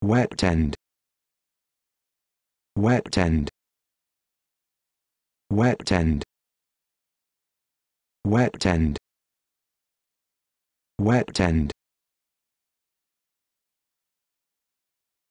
wet end wet end wet end wet end wet end